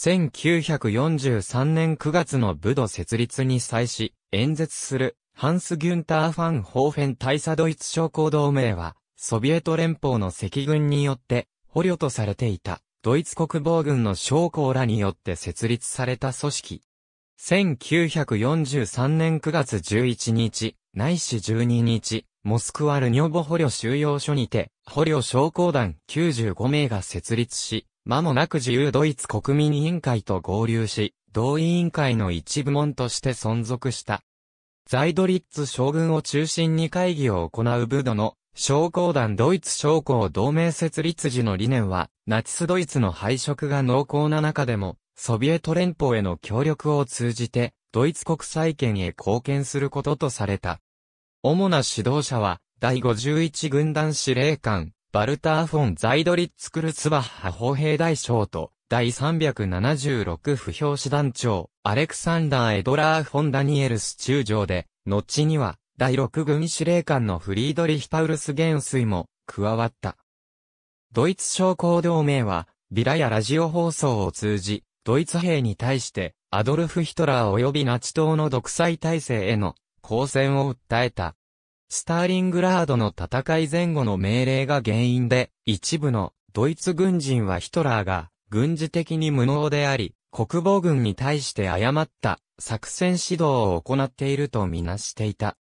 1943年9月の武道設立に際し、演説する、ハンス・ギュンター・ファン・ホーフェン大佐ドイツ将校同盟は、ソビエト連邦の赤軍によって、捕虜とされていた、ドイツ国防軍の将校らによって設立された組織。1943年9月11日、ないし12日、モスクワルニョボ捕虜収容所にて、捕虜将校団95名が設立し、間もなく自由ドイツ国民委員会と合流し、同委員会の一部門として存続した。ザイドリッツ将軍を中心に会議を行う部ドの商工団ドイツ商工同盟設立時の理念は、ナチスドイツの配色が濃厚な中でも、ソビエト連邦への協力を通じて、ドイツ国際圏へ貢献することとされた。主な指導者は、第51軍団司令官、バルター・フォン・ザイドリッツ・クルツバッハ砲兵大将と、第376不評師団長、アレクサンダー・エドラー・フォン・ダニエルス中将で、後には、第6軍司令官のフリードリヒ・パウルス元帥も、加わった。ドイツ将校同盟は、ビラやラジオ放送を通じ、ドイツ兵に対して、アドルフ・ヒトラー及びナチ党の独裁体制への、抗戦を訴えた。スターリングラードの戦い前後の命令が原因で、一部のドイツ軍人はヒトラーが軍事的に無能であり、国防軍に対して誤った作戦指導を行っているとみなしていた。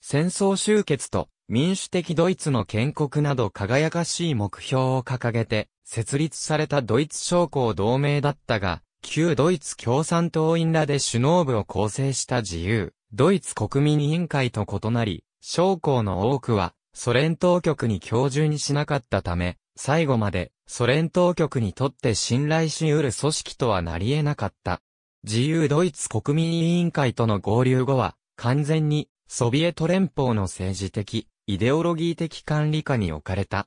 戦争終結と民主的ドイツの建国など輝かしい目標を掲げて設立されたドイツ将校同盟だったが、旧ドイツ共産党員らで首脳部を構成した自由、ドイツ国民委員会と異なり、将校の多くは、ソ連当局に標準しなかったため、最後まで、ソ連当局にとって信頼し得る組織とはなり得なかった。自由ドイツ国民委員会との合流後は、完全に、ソビエト連邦の政治的、イデオロギー的管理下に置かれた。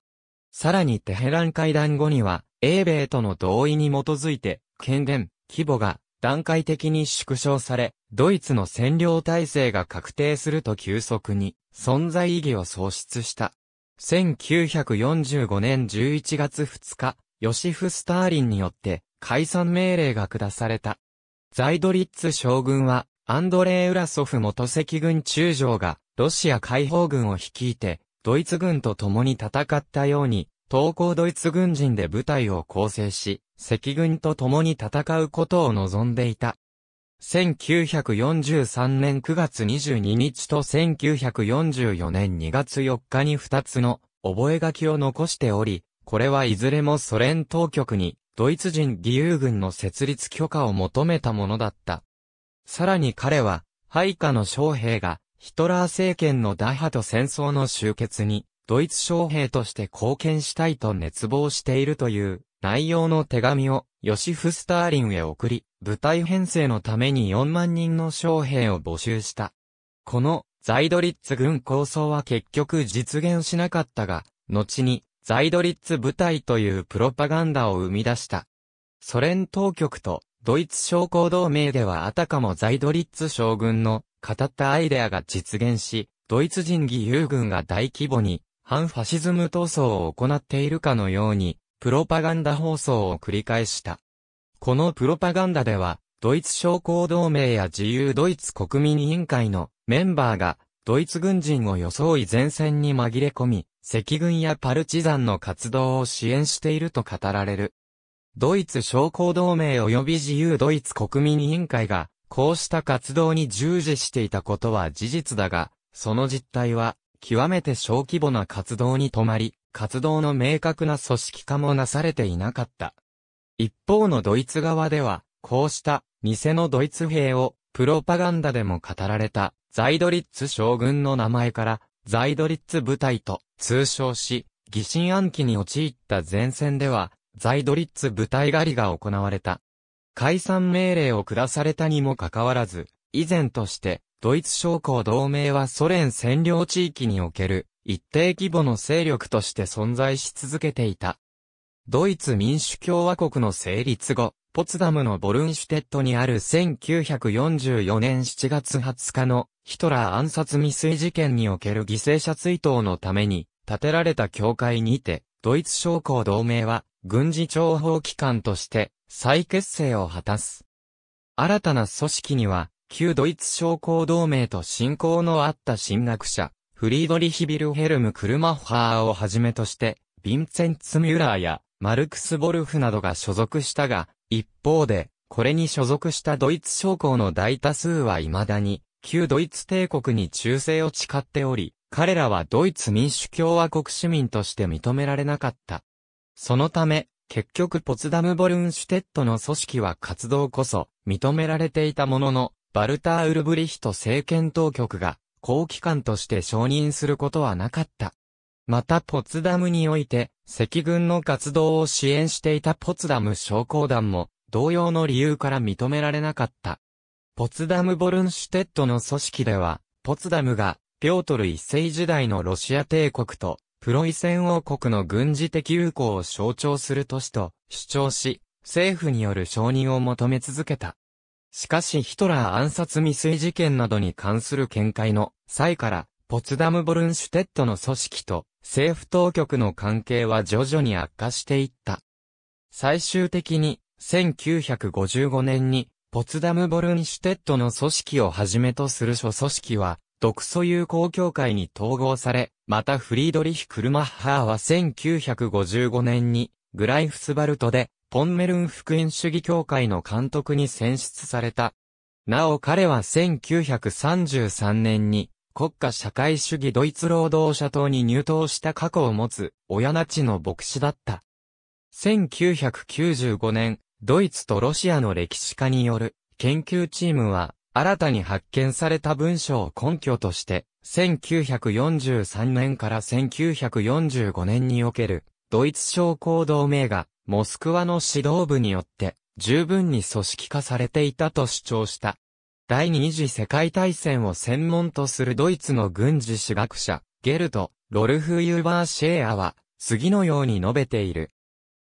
さらにテヘラン会談後には、英米との同意に基づいて、権限、規模が、段階的に縮小され、ドイツの占領体制が確定すると急速に存在意義を喪失した。1945年11月2日、ヨシフ・スターリンによって解散命令が下された。ザイドリッツ将軍は、アンドレー・ウラソフ元赤軍中将が、ロシア解放軍を率いて、ドイツ軍と共に戦ったように、東高ドイツ軍人で部隊を構成し、赤軍と共に戦うことを望んでいた。1943年9月22日と1944年2月4日に2つの覚書を残しており、これはいずれもソ連当局にドイツ人義勇軍の設立許可を求めたものだった。さらに彼は、配下の将兵がヒトラー政権の打破と戦争の終結にドイツ将兵として貢献したいと熱望しているという内容の手紙をヨシフ・スターリンへ送り、部隊編成のために4万人の将兵を募集した。このザイドリッツ軍構想は結局実現しなかったが、後にザイドリッツ部隊というプロパガンダを生み出した。ソ連当局とドイツ将校同盟ではあたかもザイドリッツ将軍の語ったアイデアが実現し、ドイツ人義勇軍が大規模に反ファシズム闘争を行っているかのように、プロパガンダ放送を繰り返した。このプロパガンダでは、ドイツ商工同盟や自由ドイツ国民委員会のメンバーが、ドイツ軍人を装い前線に紛れ込み、赤軍やパルチザンの活動を支援していると語られる。ドイツ商工同盟及び自由ドイツ国民委員会が、こうした活動に従事していたことは事実だが、その実態は、極めて小規模な活動に止まり、活動の明確な組織化もなされていなかった。一方のドイツ側では、こうした偽のドイツ兵をプロパガンダでも語られたザイドリッツ将軍の名前からザイドリッツ部隊と通称し、疑心暗鬼に陥った前線ではザイドリッツ部隊狩りが行われた。解散命令を下されたにもかかわらず、以前としてドイツ将校同盟はソ連占領地域における一定規模の勢力として存在し続けていた。ドイツ民主共和国の成立後、ポツダムのボルンシュテットにある1944年7月20日のヒトラー暗殺未遂事件における犠牲者追悼のために建てられた教会にて、ドイツ将校同盟は軍事諜報機関として再結成を果たす。新たな組織には旧ドイツ商工同盟と親交のあった神学者、フリードリヒ・ビルヘルム・クルマッハーをはじめとして、ヴィンツェンツ・ミュラーやマルクス・ボルフなどが所属したが、一方で、これに所属したドイツ将校の大多数は未だに、旧ドイツ帝国に忠誠を誓っており、彼らはドイツ民主共和国市民として認められなかった。そのため、結局ポツダムボルンシュテットの組織は活動こそ認められていたものの、バルター・ウルブリヒト政権当局が、公機関として承認することはなかった。またポツダムにおいて、赤軍の活動を支援していたポツダム商工団も、同様の理由から認められなかった。ポツダム・ボルンシュテッドの組織では、ポツダムが、ピョートル一世時代のロシア帝国と、プロイセン王国の軍事的友好を象徴する都市と主張し、政府による承認を求め続けた。しかしヒトラー暗殺未遂事件などに関する見解の際から、ポツダムボルンシュテットの組織と政府当局の関係は徐々に悪化していった。最終的に、1955年に、ポツダムボルンシュテットの組織をはじめとする諸組織は、独ソ友好協会に統合され、またフリードリヒ・クルマッハーは1955年に、グライフスバルトで、ポンメルン福音主義協会の監督に選出された。なお彼は1933年に国家社会主義ドイツ労働者党に入党した過去を持つ、親なちの牧師だった。1995年、ドイツとロシアの歴史家による研究チームは、新たに発見された文書を根拠として、1943年から1945年における、ドイツ商工同盟が、モスクワの指導部によって十分に組織化されていたと主張した。第二次世界大戦を専門とするドイツの軍事史学者、ゲルト、ロルフ・ユーバー・シェーアは、次のように述べている。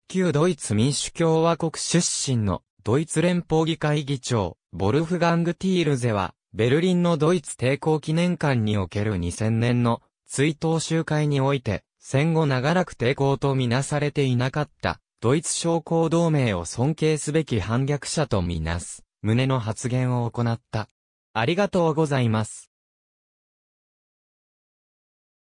旧ドイツ民主共和国出身のドイツ連邦議会議長、ボルフガング・ティールゼは、ベルリンのドイツ抵抗記念館における2000年の追悼集会において、戦後長らく抵抗とみなされていなかったドイツ商工同盟を尊敬すべき反逆者とみなす、旨の発言を行った。ありがとうございます。